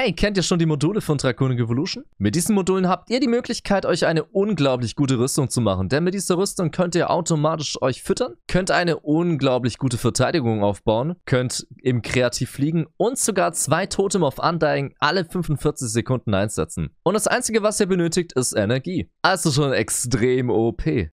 Hey, kennt ihr schon die Module von Draconic Evolution? Mit diesen Modulen habt ihr die Möglichkeit, euch eine unglaublich gute Rüstung zu machen, denn mit dieser Rüstung könnt ihr automatisch euch füttern, könnt eine unglaublich gute Verteidigung aufbauen, könnt im Kreativ fliegen und sogar zwei Totem auf Undying alle 45 Sekunden einsetzen. Und das einzige, was ihr benötigt, ist Energie. Also schon extrem OP.